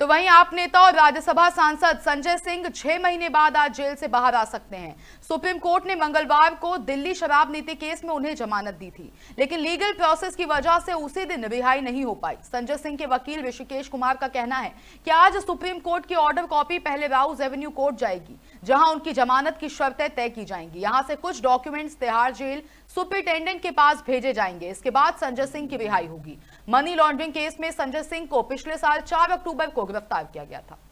तो वहीं आप नेता और राज्यसभा सांसद संजय सिंह छह महीने बाद आज जेल से बाहर आ सकते हैं सुप्रीम कोर्ट ने मंगलवार को दिल्ली शराब नीति केस में उन्हें जमानत दी थी लेकिन लीगल प्रोसेस की वजह से उसी दिन रिहाई नहीं हो पाई संजय सिंह के वकील ऋषिकेश कुमार का कहना है कि आज सुप्रीम कोर्ट की ऑर्डर कॉपी पहले राउस एवेन्यू कोर्ट जाएगी जहां उनकी जमानत की शर्तें तय की जाएंगी यहां से कुछ डॉक्यूमेंट्स तिहाड़ जेल सुपरिटेंडेंट के पास भेजे जाएंगे इसके बाद संजय सिंह की रिहाई होगी मनी लॉन्ड्रिंग केस में संजय सिंह को पिछले साल चार अक्टूबर को गिरफ्तार किया गया था